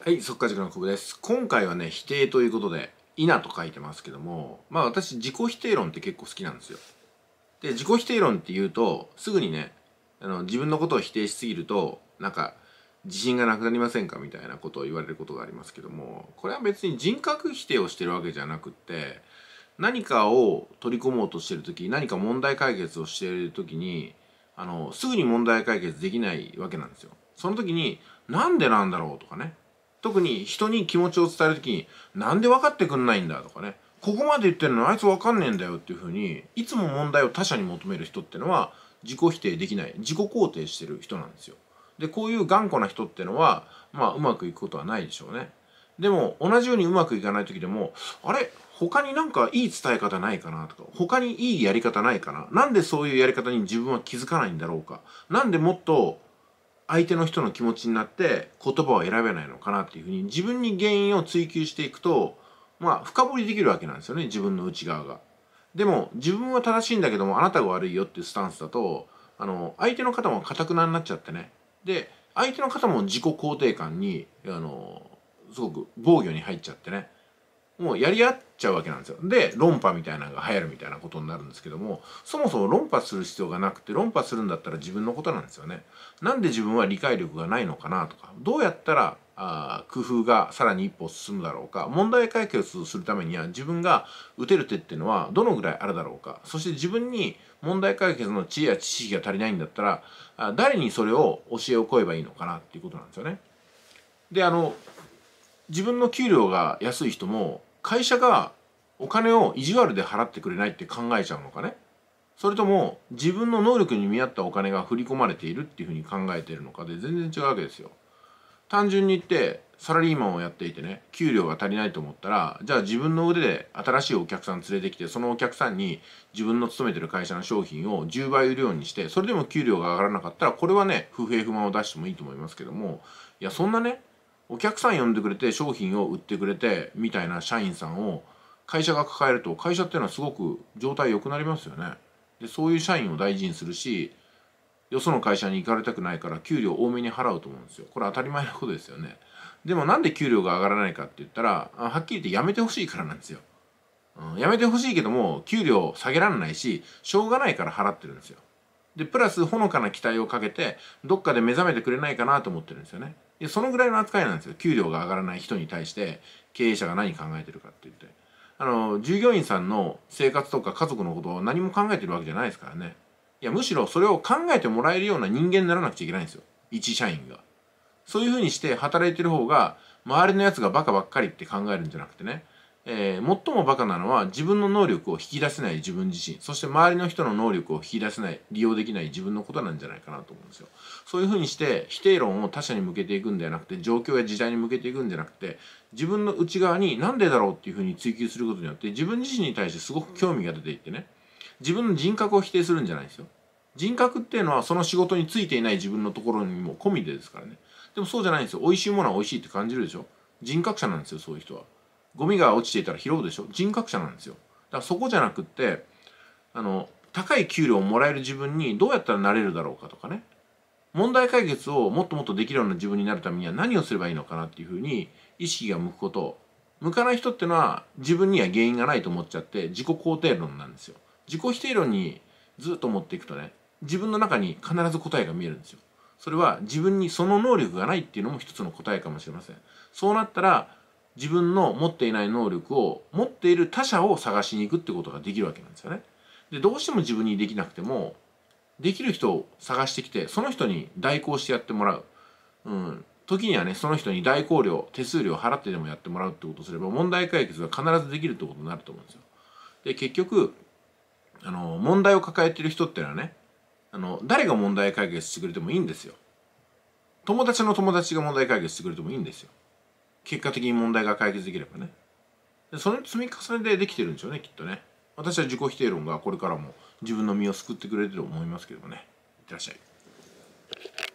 はい、速稼塾の久保です。今回はね、否定ということで、いなと書いてますけども、まあ私、自己否定論って結構好きなんですよ。で、自己否定論って言うと、すぐにね、あの自分のことを否定しすぎると、なんか、自信がなくなりませんかみたいなことを言われることがありますけども、これは別に人格否定をしてるわけじゃなくって、何かを取り込もうとしてる時、何か問題解決をしている時に、あの、すぐに問題解決できないわけなんですよ。その時に、なんでなんだろうとかね、特に人に気持ちを伝える時になんで分かってくんないんだとかねここまで言ってるのあいつ分かんねえんだよっていうふうにいつも問題を他者に求める人っていうのは自己否定できない自己肯定してる人なんですよ。でこういう頑固な人っていうのはまあうまくいくことはないでしょうね。でも同じようにうまくいかない時でもあれ他になんかいい伝え方ないかなとか他にいいやり方ないかななんでそういうやり方に自分は気づかないんだろうかなんでもっと相手の人の気持ちになって言葉を選べないのかなっていうふうに自分に原因を追求していくとまあ深掘りできるわけなんですよね自分の内側が。でも自分は正しいんだけどもあなたが悪いよっていうスタンスだとあの相手の方もかたくなになっちゃってねで相手の方も自己肯定感にあのすごく防御に入っちゃってねもうやり合っちゃうわけなんですよ。で論破みたいなのが流行るみたいなことになるんですけどもそもそも論破する必要がなくて論破するんだったら自分のことなんですよね。なんで自分は理解力がないのかなとかどうやったらあ工夫がさらに一歩進むだろうか問題解決するためには自分が打てる手っていうのはどのぐらいあるだろうかそして自分に問題解決の知恵や知識が足りないんだったらあ誰にそれを教えを請えばいいのかなっていうことなんですよね。であの自分の給料が安い人も会社がお金を意地悪で払ってくれないって考えちゃうのかねそれとも自分の能力に見合ったお金が振り込まれているっていうふうに考えているのかで全然違うわけですよ。単純に言ってサラリーマンをやっていてね給料が足りないと思ったらじゃあ自分の腕で新しいお客さん連れてきてそのお客さんに自分の勤めてる会社の商品を10倍売るようにしてそれでも給料が上がらなかったらこれはね不平不満を出してもいいと思いますけどもいやそんなねお客さん呼んでくれて商品を売ってくれてみたいな社員さんを会社が抱えると会社っていうのはすごく状態良くなりますよね。でそういう社員を大事にするしよその会社に行かれたくないから給料多めに払うと思うんですよ。これ当たり前のことですよね。でもなんで給料が上がらないかって言ったらはっきり言ってやめてほしいからなんですよ。うん、やめてほしいけども給料下げられないししょうがないから払ってるんですよ。でプラスほのかな期待をかけてどっかで目覚めてくれないかなと思ってるんですよね。やそのぐらいの扱いなんですよ給料が上がらない人に対して経営者が何考えてるかって言ってあの従業員さんの生活とか家族のことを何も考えてるわけじゃないですからねいやむしろそれを考えてもらえるような人間にならなくちゃいけないんですよ一社員がそういうふうにして働いてる方が周りのやつがバカばっかりって考えるんじゃなくてねえー、最もバカなのは自分の能力を引き出せない自分自身そして周りの人の能力を引き出せない利用できない自分のことなんじゃないかなと思うんですよそういうふうにして否定論を他者に向けていくんではなくて状況や時代に向けていくんじゃなくて自分の内側に何でだろうっていうふうに追求することによって自分自身に対してすごく興味が出ていってね自分の人格を否定するんじゃないんですよ人格っていうのはその仕事についていない自分のところにも込みでですからねでもそうじゃないんですよ美味しいものは美味しいって感じるでしょ人格者なんですよそういう人はゴミが落ちていたら拾うでしょ人格者なんですよだからそこじゃなくってあの高い給料をもらえる自分にどうやったらなれるだろうかとかね問題解決をもっともっとできるような自分になるためには何をすればいいのかなっていうふうに意識が向くこと向かない人ってのは自分には原因がないと思っちゃって自己肯定論なんですよ自己否定論にずっと持っていくとね自分の中に必ず答えが見えるんですよそれは自分にその能力がないっていうのも一つの答えかもしれませんそうなったら自分の持っていない能力を持っている他者を探しに行くってことができるわけなんですよね。でどうしても自分にできなくてもできる人を探してきてその人に代行してやってもらう、うん、時にはねその人に代行料手数料払ってでもやってもらうってことをすれば問題解決が必ずできるってことになると思うんですよ。で結局あの問題を抱えてる人ってのはねあの誰が問題解決してくれてもいいんですよ。友達の友達が問題解決してくれてもいいんですよ。結果的に問題が解決できればねでその積み重ねでできてるんでしょうねきっとね私は自己否定論がこれからも自分の身を救ってくれると思いますけどもねいってらっしゃい